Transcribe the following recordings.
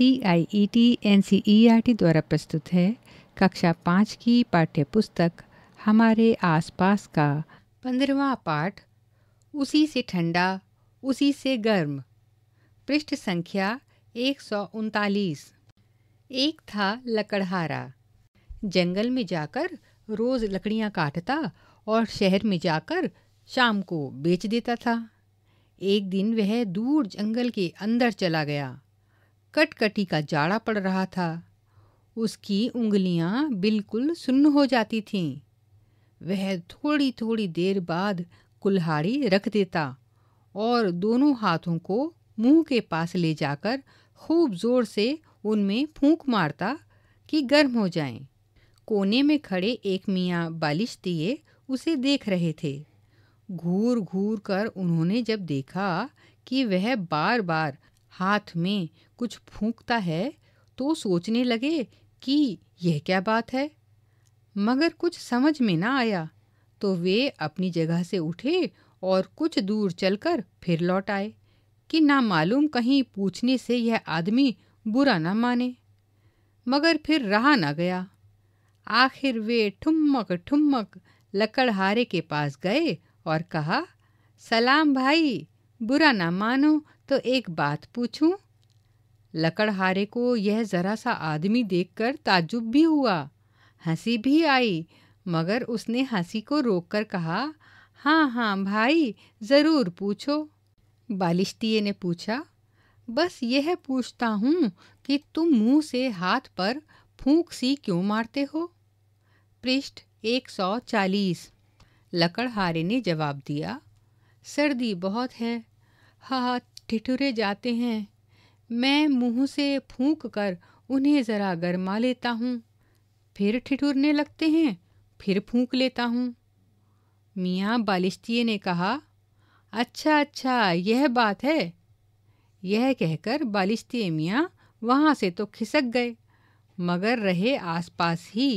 C I E T N C E R T द्वारा प्रस्तुत है कक्षा पाँच की पाठ्य पुस्तक हमारे आसपास का पंद्रवा पाठ उसी से ठंडा उसी से गर्म पृष्ठ संख्या एक सौ उनतालीस एक था लकड़हारा जंगल में जाकर रोज़ लकड़ियाँ काटता और शहर में जाकर शाम को बेच देता था एक दिन वह दूर जंगल के अंदर चला गया कटकटी का जाड़ा पड़ रहा था उसकी उंगलियां बिल्कुल सुन्न हो जाती थीं वह थोड़ी थोड़ी देर बाद कुल्हाड़ी रख देता और दोनों हाथों को मुंह के पास ले जाकर खूब जोर से उनमें फूंक मारता कि गर्म हो जाएं। कोने में खड़े एक मियाँ बालिश दिए उसे देख रहे थे घूर घूर कर उन्होंने जब देखा कि वह बार बार हाथ में कुछ फूंकता है तो सोचने लगे कि यह क्या बात है मगर कुछ समझ में ना आया तो वे अपनी जगह से उठे और कुछ दूर चलकर फिर लौट आए कि ना मालूम कहीं पूछने से यह आदमी बुरा ना माने मगर फिर रहा ना गया आखिर वे ठुमक ठुमक लकड़हारे के पास गए और कहा सलाम भाई बुरा ना मानो तो एक बात पूछूं? लकड़हारे को यह ज़रा सा आदमी देखकर ताजुब भी हुआ हंसी भी आई मगर उसने हंसी को रोककर कहा हाँ हाँ भाई ज़रूर पूछो बालिश्तीय ने पूछा बस यह पूछता हूँ कि तुम मुंह से हाथ पर फूंक सी क्यों मारते हो पृष्ठ 140 लकड़हारे ने जवाब दिया सर्दी बहुत है हाथ ठिठुरे जाते हैं मैं मुंह से फूंक कर उन्हें ज़रा गरमा लेता हूँ फिर ठिठुरने लगते हैं फिर फूंक लेता हूँ मियाँ बालिश्तिए ने कहा अच्छा अच्छा यह बात है यह कहकर बालिश्तिये मियाँ वहाँ से तो खिसक गए मगर रहे आसपास ही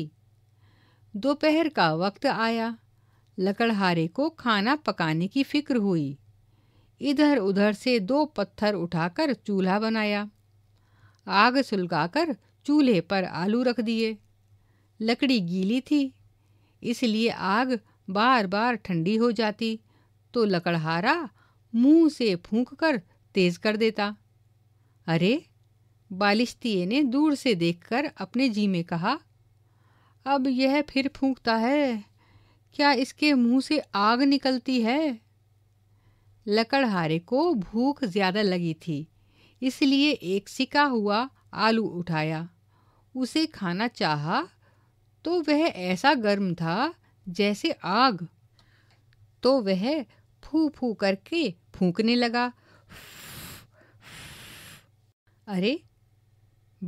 दोपहर का वक्त आया लकड़हारे को खाना पकाने की फिक्र हुई इधर उधर से दो पत्थर उठाकर चूल्हा बनाया आग सुलगाकर चूल्हे पर आलू रख दिए लकड़ी गीली थी इसलिए आग बार बार ठंडी हो जाती तो लकड़हारा मुंह से फूंक कर तेज कर देता अरे बालिश्तीय ने दूर से देखकर अपने जी में कहा अब यह फिर फूंकता है क्या इसके मुंह से आग निकलती है लकड़हारे को भूख ज़्यादा लगी थी इसलिए एक सिका हुआ आलू उठाया उसे खाना चाहा तो वह ऐसा गर्म था जैसे आग तो वह फू फू करके फूंकने लगा अरे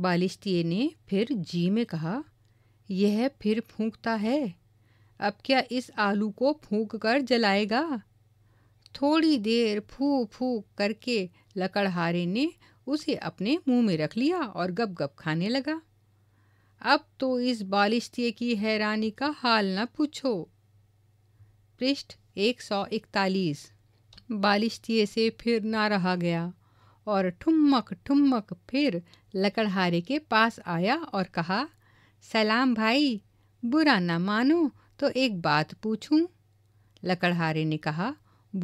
बालिश्ती ने फिर जी में कहा यह फिर फूंकता है अब क्या इस आलू को फूंक कर जलाएगा थोड़ी देर फू फू करके लकड़हारे ने उसे अपने मुंह में रख लिया और गप गप खाने लगा अब तो इस बालिश्ते की हैरानी का हाल न पूछो पृष्ठ एक सौ इकतालीस बालिश्ती से फिर ना रहा गया और ठुमक ठुमक फिर लकड़हारे के पास आया और कहा सलाम भाई बुरा ना मानो तो एक बात पूछूं लकड़हारे ने कहा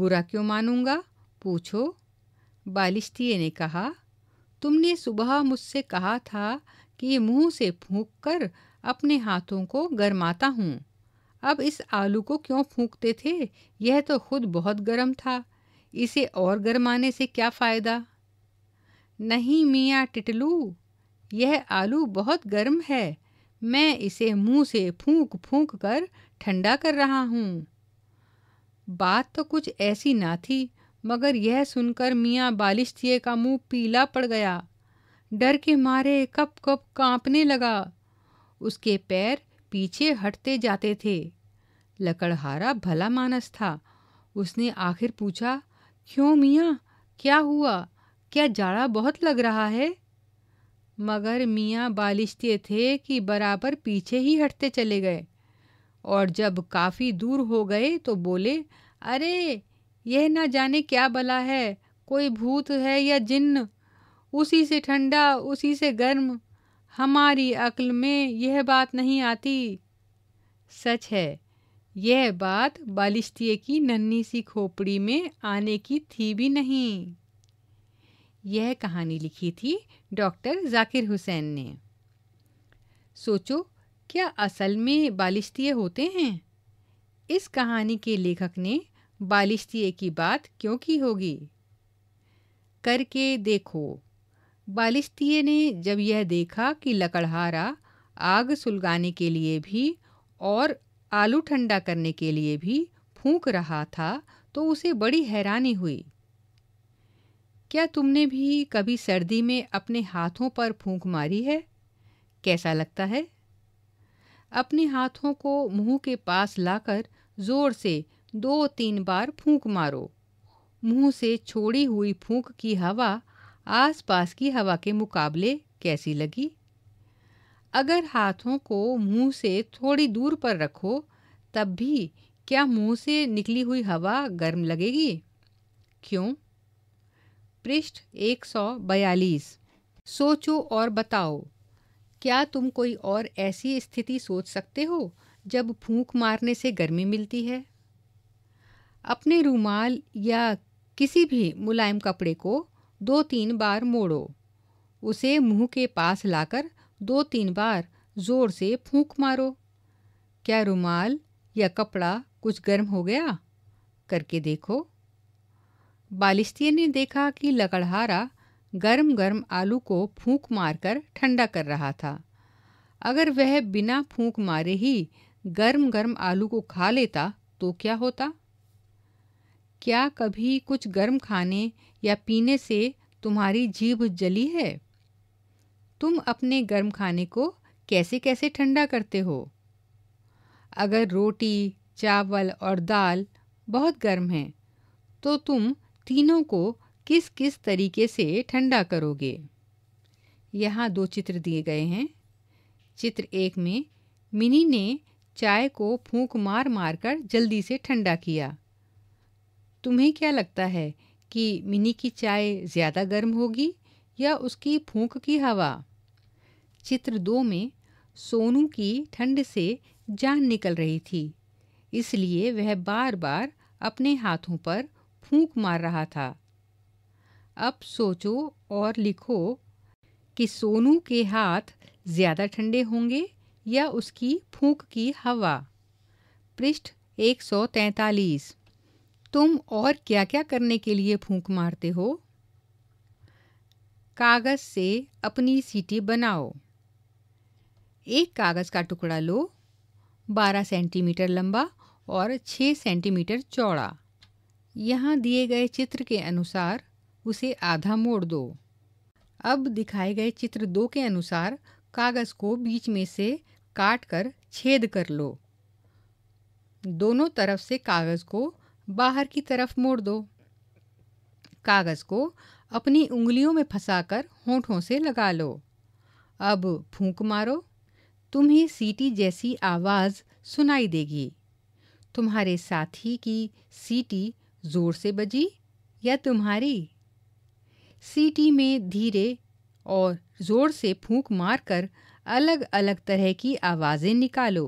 बुरा क्यों मानूंगा पूछो बालिश्तिये ने कहा तुमने सुबह मुझसे कहा था कि मुंह से फूंक कर अपने हाथों को गरमाता हूँ अब इस आलू को क्यों फूंकते थे यह तो खुद बहुत गर्म था इसे और गरमाने से क्या फ़ायदा नहीं मियाँ टिटलू यह आलू बहुत गर्म है मैं इसे मुंह से फूंक फूंक कर ठंडा कर रहा हूँ बात तो कुछ ऐसी ना थी मगर यह सुनकर मियाँ बालिश्तिए का मुंह पीला पड़ गया डर के मारे कप कप कांपने लगा उसके पैर पीछे हटते जाते थे लकड़हारा भला मानस था उसने आखिर पूछा क्यों मियाँ क्या हुआ क्या जाड़ा बहुत लग रहा है मगर मियाँ बालिश्ते थे कि बराबर पीछे ही हटते चले गए और जब काफ़ी दूर हो गए तो बोले अरे यह ना जाने क्या बला है कोई भूत है या जिन्न उसी से ठंडा उसी से गर्म हमारी अक्ल में यह बात नहीं आती सच है यह बात बालिश्ती की नन्ही सी खोपड़ी में आने की थी भी नहीं यह कहानी लिखी थी डॉक्टर जाकिर हुसैन ने सोचो क्या असल में बालिश्तीय होते हैं इस कहानी के लेखक ने बालिश्ती की बात क्यों की होगी करके देखो बालिश्तीय ने जब यह देखा कि लकड़हारा आग सुलगाने के लिए भी और आलू ठंडा करने के लिए भी फूंक रहा था तो उसे बड़ी हैरानी हुई क्या तुमने भी कभी सर्दी में अपने हाथों पर फूंक मारी है कैसा लगता है अपने हाथों को मुंह के पास लाकर जोर से दो तीन बार फूंक मारो मुंह से छोड़ी हुई फूंक की हवा आसपास की हवा के मुकाबले कैसी लगी अगर हाथों को मुंह से थोड़ी दूर पर रखो तब भी क्या मुंह से निकली हुई हवा गर्म लगेगी क्यों पृष्ठ 142 सोचो और बताओ क्या तुम कोई और ऐसी स्थिति सोच सकते हो जब फूंक मारने से गर्मी मिलती है अपने रूमाल या किसी भी मुलायम कपड़े को दो तीन बार मोड़ो उसे मुंह के पास लाकर दो तीन बार ज़ोर से फूंक मारो क्या रुमाल या कपड़ा कुछ गर्म हो गया करके देखो बालिस्तिया ने देखा कि लकड़हारा गर्म गर्म आलू को फूंक मारकर ठंडा कर रहा था अगर वह बिना फूंक मारे ही गर्म गर्म आलू को खा लेता तो क्या होता क्या कभी कुछ गर्म खाने या पीने से तुम्हारी जीभ जली है तुम अपने गर्म खाने को कैसे कैसे ठंडा करते हो अगर रोटी चावल और दाल बहुत गर्म हैं तो तुम तीनों को किस किस तरीके से ठंडा करोगे यहाँ दो चित्र दिए गए हैं चित्र एक में मिनी ने चाय को फूंक मार मार कर जल्दी से ठंडा किया तुम्हें क्या लगता है कि मिनी की चाय ज़्यादा गर्म होगी या उसकी फूंक की हवा चित्र दो में सोनू की ठंड से जान निकल रही थी इसलिए वह बार बार अपने हाथों पर फूंक मार रहा था अब सोचो और लिखो कि सोनू के हाथ ज़्यादा ठंडे होंगे या उसकी फूंक की हवा पृष्ठ 143 तुम और क्या क्या करने के लिए फूंक मारते हो कागज़ से अपनी सीटी बनाओ एक कागज़ का टुकड़ा लो 12 सेंटीमीटर लंबा और 6 सेंटीमीटर चौड़ा यहाँ दिए गए चित्र के अनुसार उसे आधा मोड़ दो अब दिखाए गए चित्र दो के अनुसार कागज़ को बीच में से काट कर छेद कर लो दोनों तरफ से कागज़ को बाहर की तरफ मोड़ दो कागज़ को अपनी उंगलियों में फंसाकर होठों से लगा लो अब फूंक मारो तुम्हें सीटी जैसी आवाज़ सुनाई देगी तुम्हारे साथी की सीटी ज़ोर से बजी या तुम्हारी सीटी में धीरे और ज़ोर से फूंक मारकर अलग अलग तरह की आवाज़ें निकालो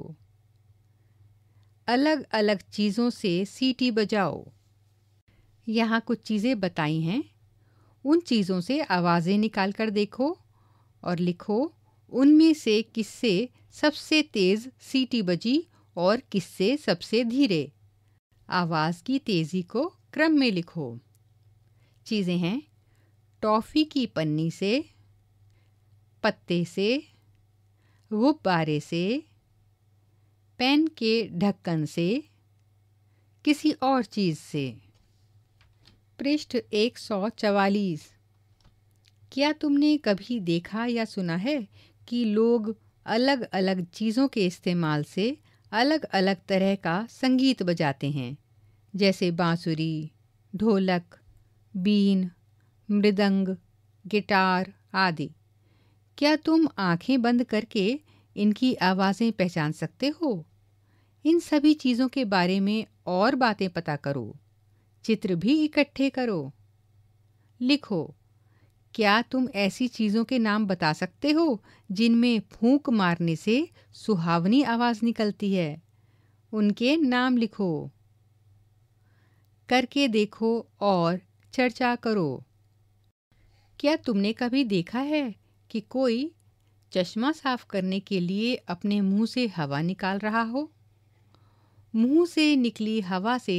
अलग अलग चीज़ों से सीटी बजाओ यहाँ कुछ चीज़ें बताई हैं उन चीज़ों से आवाज़ें निकाल कर देखो और लिखो उनमें से किससे सबसे तेज़ सीटी बजी और किससे सबसे धीरे आवाज़ की तेज़ी को क्रम में लिखो चीज़ें हैं टॉफ़ी की पन्नी से पत्ते से गुब्बारे से पेन के ढक्कन से किसी और चीज़ से पृष्ठ एक सौ चवालीस क्या तुमने कभी देखा या सुना है कि लोग अलग अलग चीज़ों के इस्तेमाल से अलग अलग तरह का संगीत बजाते हैं जैसे बांसुरी ढोलक बीन मृदंग गिटार आदि क्या तुम आंखें बंद करके इनकी आवाज़ें पहचान सकते हो इन सभी चीज़ों के बारे में और बातें पता करो चित्र भी इकट्ठे करो लिखो क्या तुम ऐसी चीज़ों के नाम बता सकते हो जिनमें फूंक मारने से सुहावनी आवाज़ निकलती है उनके नाम लिखो करके देखो और चर्चा करो क्या तुमने कभी देखा है कि कोई चश्मा साफ करने के लिए अपने मुंह से हवा निकाल रहा हो मुंह से निकली हवा से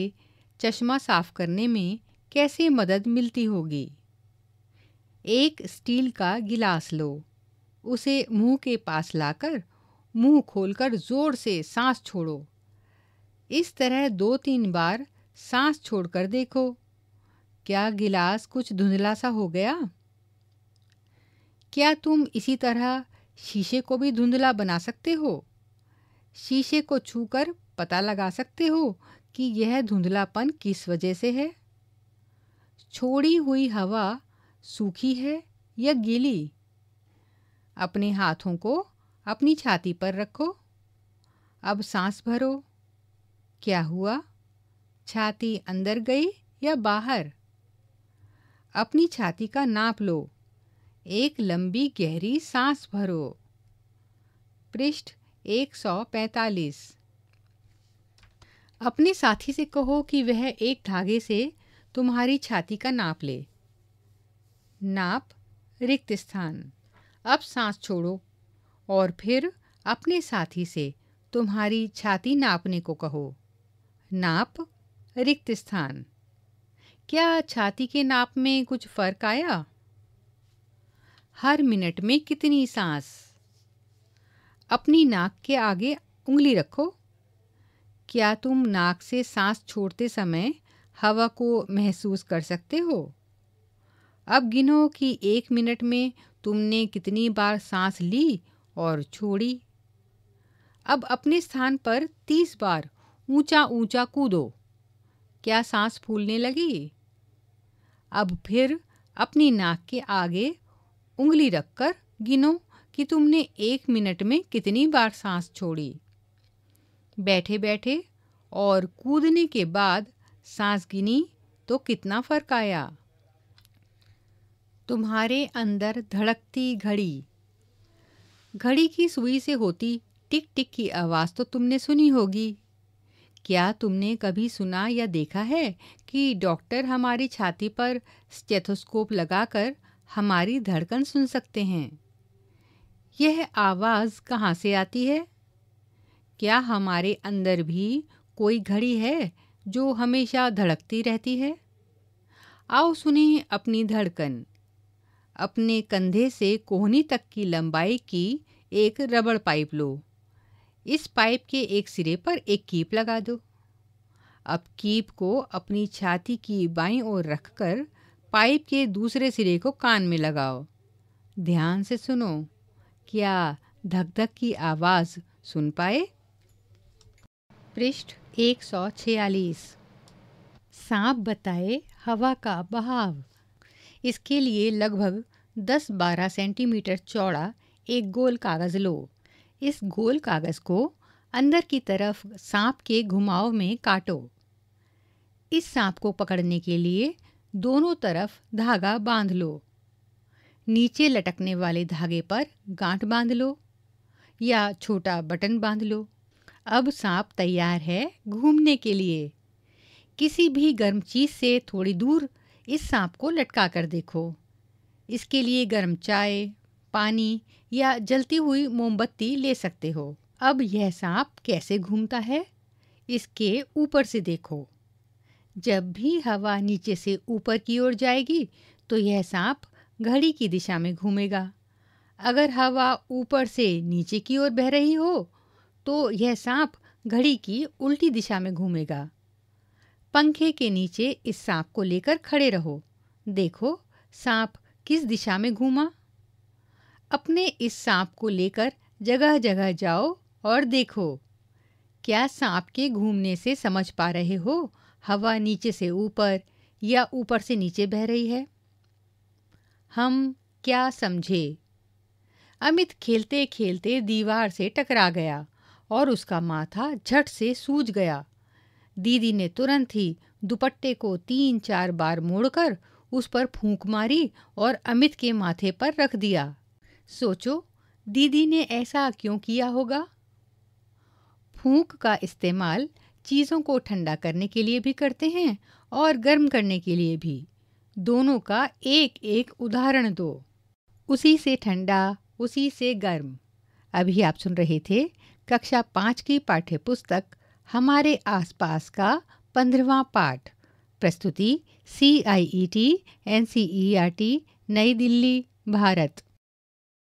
चश्मा साफ करने में कैसे मदद मिलती होगी एक स्टील का गिलास लो उसे मुंह के पास लाकर मुंह खोलकर ज़ोर से सांस छोड़ो इस तरह दो तीन बार सांस छोड़कर देखो क्या गिलास कुछ धुंधला सा हो गया क्या तुम इसी तरह शीशे को भी धुंधला बना सकते हो शीशे को छूकर पता लगा सकते हो कि यह धुंधलापन किस वजह से है छोड़ी हुई हवा सूखी है या गीली अपने हाथों को अपनी छाती पर रखो अब सांस भरो क्या हुआ छाती अंदर गई या बाहर अपनी छाती का नाप लो एक लंबी गहरी सांस भरो पृष्ठ 145 अपने साथी से कहो कि वह एक धागे से तुम्हारी छाती का नाप ले नाप रिक्त स्थान अब सांस छोड़ो और फिर अपने साथी से तुम्हारी छाती नापने को कहो नाप रिक्त स्थान क्या छाती के नाप में कुछ फ़र्क आया हर मिनट में कितनी सांस अपनी नाक के आगे उंगली रखो क्या तुम नाक से सांस छोड़ते समय हवा को महसूस कर सकते हो अब गिनो कि एक मिनट में तुमने कितनी बार सांस ली और छोड़ी अब अपने स्थान पर तीस बार ऊंचा ऊंचा कूदो क्या सांस फूलने लगी अब फिर अपनी नाक के आगे उंगली रखकर गिनो कि तुमने एक मिनट में कितनी बार सांस छोड़ी बैठे बैठे और कूदने के बाद सांस गिनी तो कितना फर्क आया तुम्हारे अंदर धड़कती घड़ी घड़ी की सुई से होती टिक टिक की आवाज़ तो तुमने सुनी होगी क्या तुमने कभी सुना या देखा है कि डॉक्टर हमारी छाती पर स्टेथोस्कोप लगाकर हमारी धड़कन सुन सकते हैं यह आवाज़ कहाँ से आती है क्या हमारे अंदर भी कोई घड़ी है जो हमेशा धड़कती रहती है आओ सुने अपनी धड़कन अपने कंधे से कोहनी तक की लंबाई की एक रबड़ पाइप लो इस पाइप के एक सिरे पर एक कीप लगा दो अब कीप को अपनी छाती की बाईं ओर रखकर पाइप के दूसरे सिरे को कान में लगाओ ध्यान से सुनो क्या धक धक की आवाज़ सुन पाए पृष्ठ 146 सांप बताए हवा का बहाव इसके लिए लगभग 10-12 सेंटीमीटर चौड़ा एक गोल कागज़ लो इस गोल कागज़ को अंदर की तरफ सांप के घुमाव में काटो इस सांप को पकड़ने के लिए दोनों तरफ धागा बांध लो नीचे लटकने वाले धागे पर गांठ बांध लो या छोटा बटन बांध लो अब सांप तैयार है घूमने के लिए किसी भी गर्म चीज़ से थोड़ी दूर इस सांप को लटका कर देखो इसके लिए गर्म चाय पानी या जलती हुई मोमबत्ती ले सकते हो अब यह सांप कैसे घूमता है इसके ऊपर से देखो जब भी हवा नीचे से ऊपर की ओर जाएगी तो यह सांप घड़ी की दिशा में घूमेगा अगर हवा ऊपर से नीचे की ओर बह रही हो तो यह सांप घड़ी की उल्टी दिशा में घूमेगा पंखे के नीचे इस सांप को लेकर खड़े रहो देखो सांप किस दिशा में घूमा अपने इस सांप को लेकर जगह जगह जाओ और देखो क्या सांप के घूमने से समझ पा रहे हो हवा नीचे से ऊपर या ऊपर से नीचे बह रही है हम क्या समझे अमित खेलते खेलते दीवार से टकरा गया और उसका माथा झट से सूज गया दीदी ने तुरंत ही दुपट्टे को तीन चार बार मोड़कर उस पर फूंक मारी और अमित के माथे पर रख दिया सोचो दीदी ने ऐसा क्यों किया होगा फूंक का इस्तेमाल चीज़ों को ठंडा करने के लिए भी करते हैं और गर्म करने के लिए भी दोनों का एक एक उदाहरण दो उसी से ठंडा उसी से गर्म अभी आप सुन रहे थे कक्षा पाँच की पाठ्य पुस्तक हमारे आसपास का पंद्रवा पाठ प्रस्तुति C I E T N C E R T New Delhi Bharat